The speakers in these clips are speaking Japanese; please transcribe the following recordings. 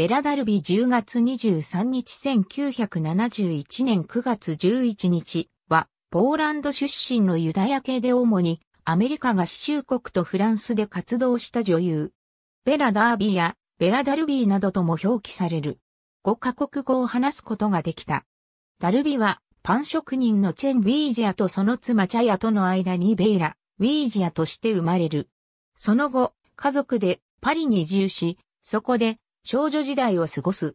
ベラダルビ10月23日1971年9月11日は、ポーランド出身のユダヤ系で主に、アメリカ合衆国とフランスで活動した女優。ベラダービーやベラダルビーなどとも表記される。5カ国語を話すことができた。ダルビは、パン職人のチェン・ウィージアとその妻チャヤとの間にベイラ、ウィージアとして生まれる。その後、家族でパリに移住し、そこで少女時代を過ごす。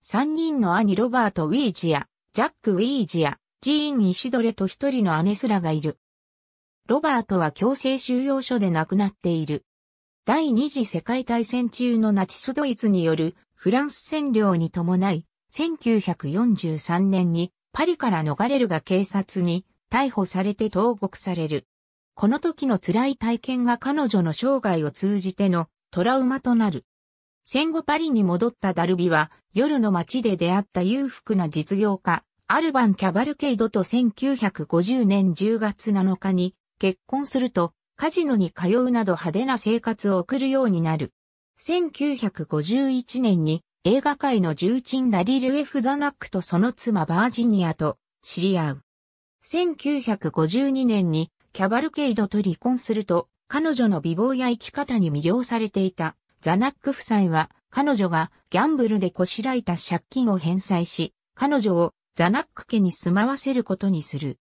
三人の兄ロバート・ウィージア、ジャック・ウィージア、ジーン・イシドレと一人の姉すらがいる。ロバートは強制収容所で亡くなっている。第二次世界大戦中のナチスドイツによるフランス占領に伴い、1943年にパリから逃れるが警察に逮捕されて投獄される。この時の辛い体験が彼女の生涯を通じてのトラウマとなる。戦後パリに戻ったダルビは、夜の街で出会った裕福な実業家、アルバン・キャバルケイドと1950年10月7日に結婚すると、カジノに通うなど派手な生活を送るようになる。1951年に映画界の重鎮ダリル・エフザナックとその妻バージニアと知り合う。1952年にキャバルケイドと離婚すると、彼女の美貌や生き方に魅了されていたザナック夫妻は彼女がギャンブルでこしらいた借金を返済し、彼女をザナック家に住まわせることにする。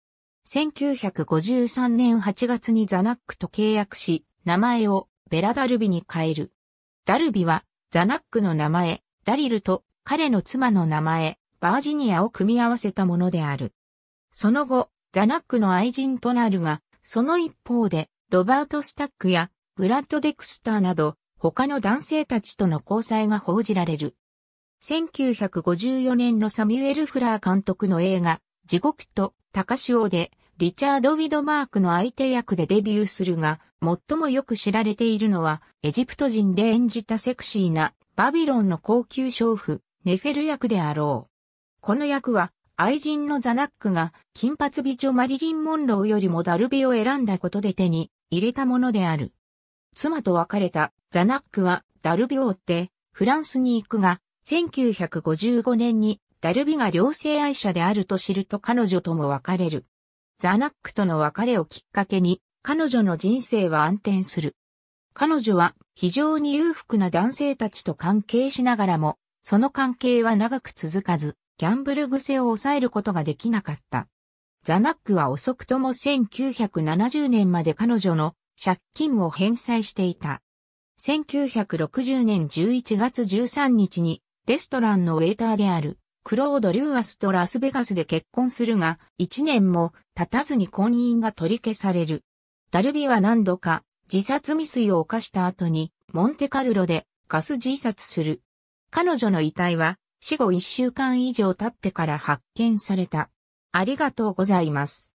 1953年8月にザナックと契約し、名前をベラダルビに変える。ダルビはザナックの名前、ダリルと彼の妻の名前、バージニアを組み合わせたものである。その後、ザナックの愛人となるが、その一方で、ロバート・スタックやブラッド・デクスターなど、他の男性たちとの交際が報じられる。1954年のサミュエル・フラー監督の映画、地獄と高潮で、リチャード・ウィドマークの相手役でデビューするが、最もよく知られているのは、エジプト人で演じたセクシーな、バビロンの高級娼婦、ネフェル役であろう。この役は、愛人のザナックが、金髪美女マリリン・モンローよりもダルビを選んだことで手に入れたものである。妻と別れたザナックはダルビを追ってフランスに行くが、1955年にダルビが両性愛者であると知ると彼女とも別れる。ザナックとの別れをきっかけに彼女の人生は暗転する。彼女は非常に裕福な男性たちと関係しながらも、その関係は長く続かず、ギャンブル癖を抑えることができなかった。ザナックは遅くとも1970年まで彼女の借金を返済していた。1960年11月13日にレストランのウェーターであるクロード・リューアスとラスベガスで結婚するが、1年も経たずに婚姻が取り消される。ダルビは何度か自殺未遂を犯した後にモンテカルロでガス自殺する。彼女の遺体は死後1週間以上経ってから発見された。ありがとうございます。